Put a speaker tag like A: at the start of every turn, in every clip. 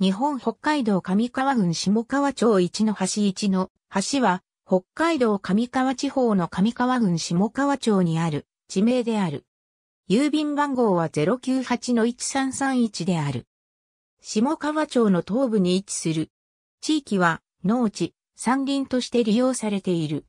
A: 日本北海道上川郡下川町一の橋一の橋は、北海道上川地方の上川郡下川町にある地名である。郵便番号は098-1331である。下川町の東部に位置する。地域は農地、山林として利用されている。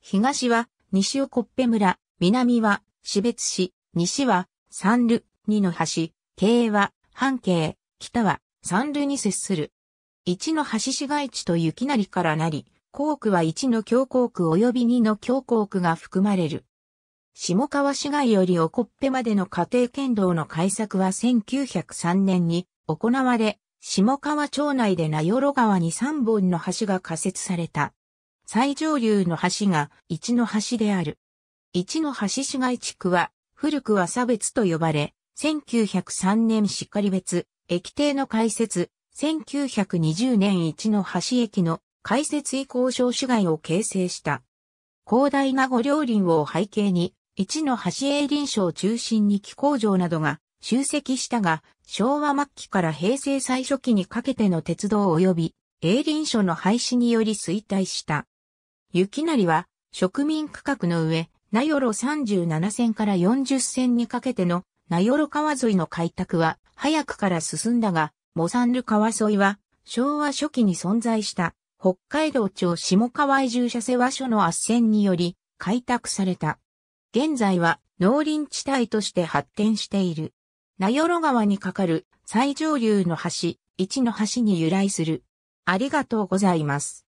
A: 東は西尾コッペ村、南は市別市、西は三ル、二の橋、経は半径、北は三塁に接する。一の橋市街地と雪成からなり、校区は一の強校区及び二の強校区が含まれる。下川市街よりおこっぺまでの家庭剣道の開作は1903年に行われ、下川町内で名寄川に三本の橋が仮設された。最上流の橋が一の橋である。一の橋市街地区は古くは差別と呼ばれ、1903年しっかり別、駅停の開設、1920年一の橋駅の開設以降商市街を形成した。広大な五両林を背景に、一の橋営林所を中心に気構場などが集積したが、昭和末期から平成最初期にかけての鉄道及び営林所の廃止により衰退した。雪成は植民区画の上、名寄37線から40線にかけての名寄川沿いの開拓は早くから進んだが、モサンル川沿いは、昭和初期に存在した北海道庁下川移住者世話所の斡旋により開拓された。現在は農林地帯として発展している。名寄川に架かる最上流の橋、一の橋に由来する。ありがとうございます。